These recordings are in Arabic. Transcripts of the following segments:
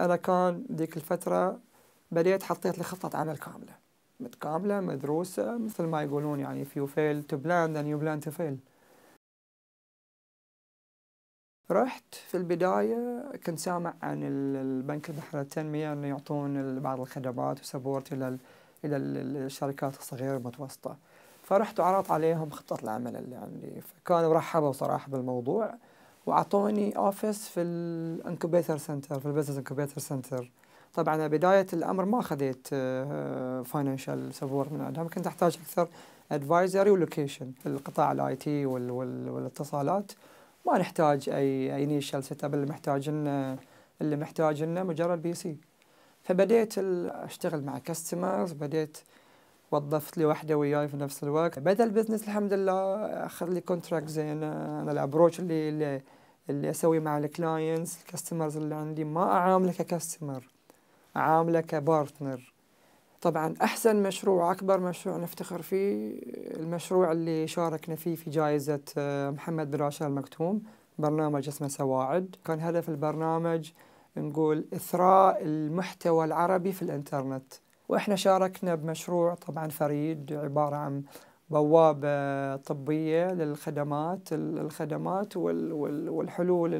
أنا كان ذيك الفترة بديت حطيت لي خطة عمل كاملة متكاملة مدروسة مثل ما يقولون يعني if you fail to plan then you plan to fail رحت في البداية كنت سامع عن البنك البحري للتنمية أنه يعطون بعض الخدمات وسبورت إلى إلى الشركات الصغيرة والمتوسطة فرحت وعرضت عليهم خطة العمل اللي عندي فكانوا رحبوا صراحة بالموضوع واعطوني اوفيس في الانكوبيتر سنتر في البزنس انكوبيتر سنتر طبعا بدايه الامر ما خذيت فاينانشال سبورت من عندهم كنت احتاج اكثر ادفايزري ولوكيشن في القطاع الاي تي والاتصالات ما نحتاج اي انيشال سيت اب اللي محتاج لنا اللي محتاج لنا مجرد بي سي فبديت اشتغل مع كاستمرز بديت وظفت لي وحده وياي في نفس الوقت بدا البزنس الحمد لله اخذ لي كونتراكت زين انا الابروتش اللي اللي, اللي اسويه مع الكلاينتس الكاستمرز اللي عندي ما اعامله ككاستمر اعامله كبارتنر طبعا احسن مشروع اكبر مشروع نفتخر فيه المشروع اللي شاركنا فيه في جائزه آه، محمد بن راشد المكتوم برنامج اسمه سواعد كان هدف البرنامج نقول اثراء المحتوى العربي في الانترنت وإحنا شاركنا بمشروع طبعا فريد عبارة عن بوابة طبية للخدمات الخدمات والحلول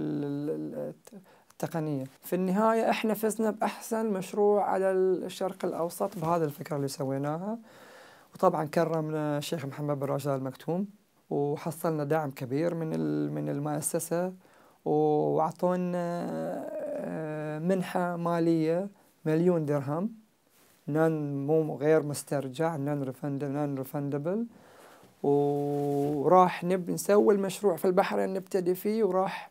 التقنية في النهاية إحنا فزنا بأحسن مشروع على الشرق الأوسط بهذه الفكرة اللي سويناها وطبعا كرمنا الشيخ محمد بن راشد المكتوم وحصلنا دعم كبير من من المؤسسة وأعطونا آه، منحة مالية مليون درهم نان مو غير مسترجع نان ريفندبل نان ريفندبل وراح نب نسوي المشروع في البحر نبتدي فيه وراح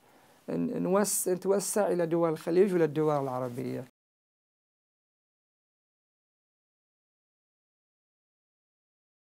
نوسع نتوسع الى دول الخليج وللدول العربيه